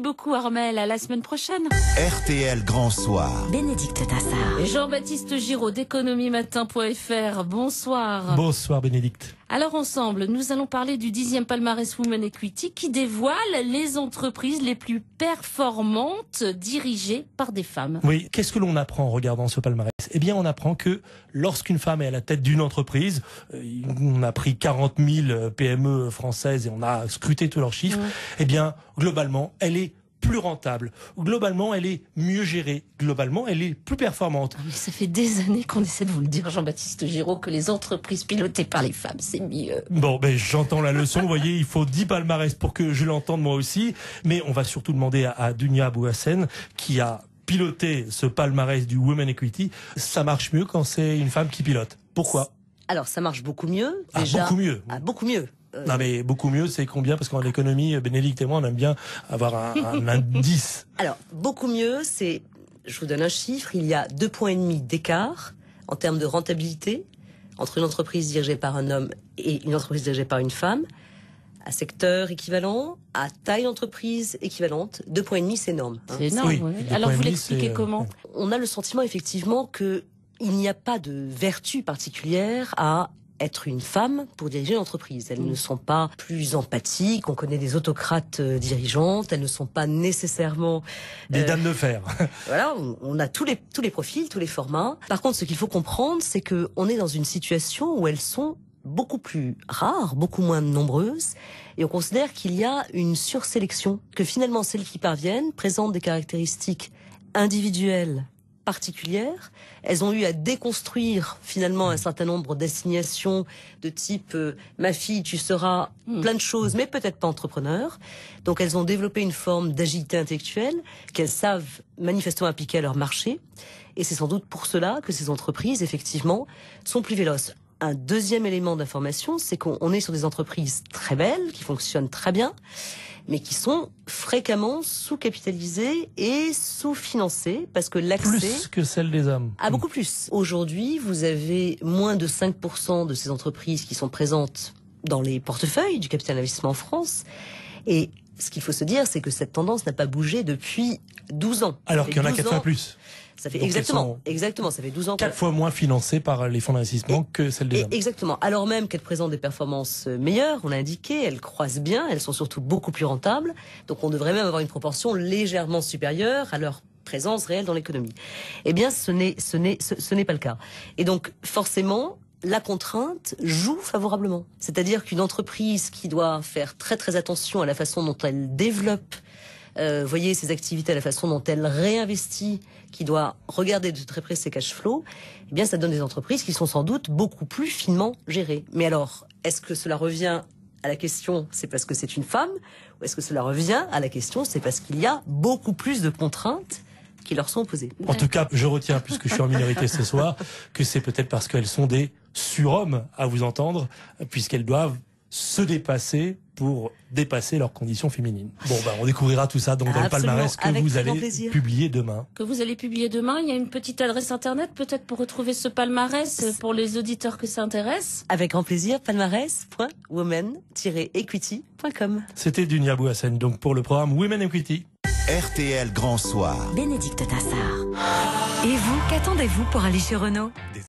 beaucoup Armel, à la semaine prochaine. RTL Grand Soir. Bénédicte Tassard. Jean-Baptiste Giraud d'économie matin.fr. Bonsoir. Bonsoir Bénédicte. Alors ensemble, nous allons parler du dixième palmarès Women Equity qui dévoile les entreprises les plus performantes dirigées par des femmes. Oui, qu'est-ce que l'on apprend en regardant ce palmarès Eh bien, on apprend que lorsqu'une femme est à la tête d'une entreprise, euh, on a pris 40 000 PME françaises et on a scruté tous leurs chiffres, eh bien, globalement, elle est plus rentable. Globalement, elle est mieux gérée. Globalement, elle est plus performante. Ah, mais ça fait des années qu'on essaie de vous le dire, Jean-Baptiste Giraud, que les entreprises pilotées par les femmes, c'est mieux. Bon, ben, j'entends la leçon. vous voyez, il faut 10 palmarès pour que je l'entende moi aussi. Mais on va surtout demander à, Dunia Bouhassen, qui a piloté ce palmarès du Women Equity. Ça marche mieux quand c'est une femme qui pilote. Pourquoi alors ça marche beaucoup mieux. ah, beaucoup mieux. Ah, beaucoup mieux. Non, mais beaucoup mieux, c'est combien Parce qu'en économie, Bénédicte et moi, on aime bien avoir un, indice. Alors, beaucoup mieux, c'est, je vous donne un chiffre, il y a deux points et demi d'écart en termes de rentabilité entre une entreprise dirigée par un homme et une entreprise dirigée par une femme, à secteur équivalent, à taille d'entreprise équivalente, deux points et demi, c'est énorme. Hein. C'est énorme. Oui, Alors vous l'expliquez comment On a le sentiment effectivement que il n'y a pas de vertu particulière à être une femme pour diriger une entreprise. Elles ne sont pas plus empathiques. On connaît des autocrates euh, dirigeantes. Elles ne sont pas nécessairement des euh, dames de fer. voilà, on, a tous les tous les profils, tous les formats. Par contre, ce qu'il faut comprendre, c'est que on est dans une situation où elles sont beaucoup plus rares, beaucoup moins nombreuses, et on considère qu'il y a une sursélection, que finalement celles qui parviennent présentent des caractéristiques individuelles particulières. Elles ont eu à déconstruire finalement un certain nombre d'assignations de type euh, ma fille, tu seras hmm. plein de choses, mais peut-être pas entrepreneur. Donc elles ont développé une forme d'agilité intellectuelle qu'elles savent manifestement appliquer à leur marché. Et c'est sans doute pour cela que ces entreprises, effectivement, sont plus véloces. Un deuxième élément d'information, c'est qu'on est sur des entreprises très belles, qui fonctionnent très bien, mais qui sont fréquemment sous-capitalisées et sous-financées parce que l'accès... Plus que celle des hommes. Ah, beaucoup plus. Aujourd'hui, vous avez moins de 5% de ces entreprises qui sont présentes dans les portefeuilles du capital investissement en France. Et ce qu'il faut se dire, c'est que cette tendance n'a pas bougé depuis 12 ans. Alors qu'il y en a 4 fois plus. Ça fait exactement, exactement, 12 ans. 4 fois moins financées par les fonds d'investissement que celles des Exactement. Alors même qu'elles présentent des performances euh, meilleures, on l'a indiqué, elles croisent bien, elles sont surtout beaucoup plus rentables. Donc on devrait même avoir une proportion légèrement supérieure à leur présence réelle dans l'économie. Eh bien, ce n'est pas le cas. Et donc, forcément, la contrainte joue favorablement. C'est-à-dire qu'une entreprise qui doit faire très très attention à la façon dont elle développe euh, voyez ses activités, à la façon dont elle réinvestit, qui doit regarder de très près ses cash flows, eh bien ça donne des entreprises qui sont sans doute beaucoup plus finement gérées. Mais alors, est-ce que cela revient à la question c'est parce que c'est une femme ou est-ce que cela revient à la question c'est parce qu'il y a beaucoup plus de contraintes qui leur sont posées En tout cas, je retiens, puisque je suis en minorité ce soir, que c'est peut-être parce qu'elles sont des surhommes à vous entendre, puisqu'elles doivent se dépasser pour dépasser leurs conditions féminines. Bon, ben, on découvrira tout ça dans le palmarès que vous allez publier demain. Que vous allez publier demain. Il y a une petite adresse internet peut-être pour retrouver ce palmarès pour les auditeurs que ça intéresse. Avec grand plaisir, palmarès.women-equity.com. C'était Dunia Bouhassen donc pour le programme Women Equity. RTL Grand Soir. Bénédicte Tassard. Et vous, qu'attendez-vous pour aller chez Renault